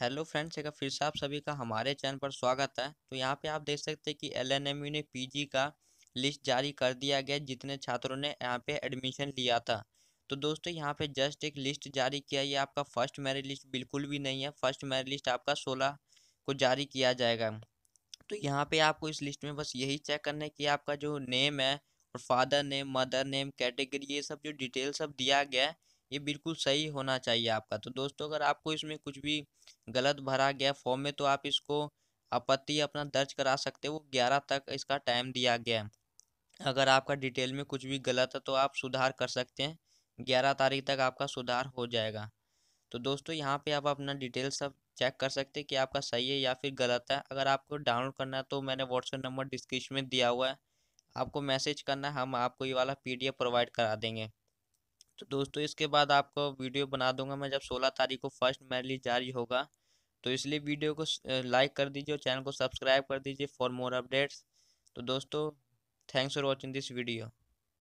hello friends एक फिर से आप सभी का हमारे चैनल पर स्वागत है तो यहाँ पे आप देख सकते हैं कि एल ने पीजी का लिस्ट जारी कर दिया गया जितने छात्रों ने यहाँ पे एडमिशन लिया था तो दोस्तों यहाँ पे जस्ट एक लिस्ट जारी किया ये आपका फर्स्ट मेरिट लिस्ट बिल्कुल भी नहीं है फर्स्ट मेरिट लिस्ट आपका सोलह को जारी किया जाएगा तो यहाँ पे आपको इस लिस्ट में बस यही चेक करना कि आपका जो नेम है और father name mother name category ये सब जो डिटेल सब दिया गया है ये बिल्कुल सही होना चाहिए आपका तो दोस्तों अगर आपको इसमें कुछ भी गलत भरा गया फॉर्म में तो आप इसको आपत्ति अपना दर्ज करा सकते हो ग्यारह तक इसका टाइम दिया गया है अगर आपका डिटेल में कुछ भी गलत है तो आप सुधार कर सकते हैं ग्यारह तारीख तक आपका सुधार हो जाएगा तो दोस्तों यहाँ पे आप अपना डिटेल सब चेक कर सकते हैं कि आपका सही है या फिर गलत है अगर आपको डाउनलोड करना है तो मैंने व्हाट्सएप नंबर डिस्क्रिप्शन में दिया हुआ है आपको मैसेज करना है हम आपको ये वाला पीडीएफ प्रोवाइड करा देंगे तो दोस्तों इसके बाद आपको वीडियो बना दूंगा मैं जब सोलह तारीख को फर्स्ट मेरे जारी होगा तो इसलिए वीडियो को लाइक कर दीजिए और चैनल को सब्सक्राइब कर दीजिए फॉर मोर अपडेट्स तो दोस्तों thanks for watching this video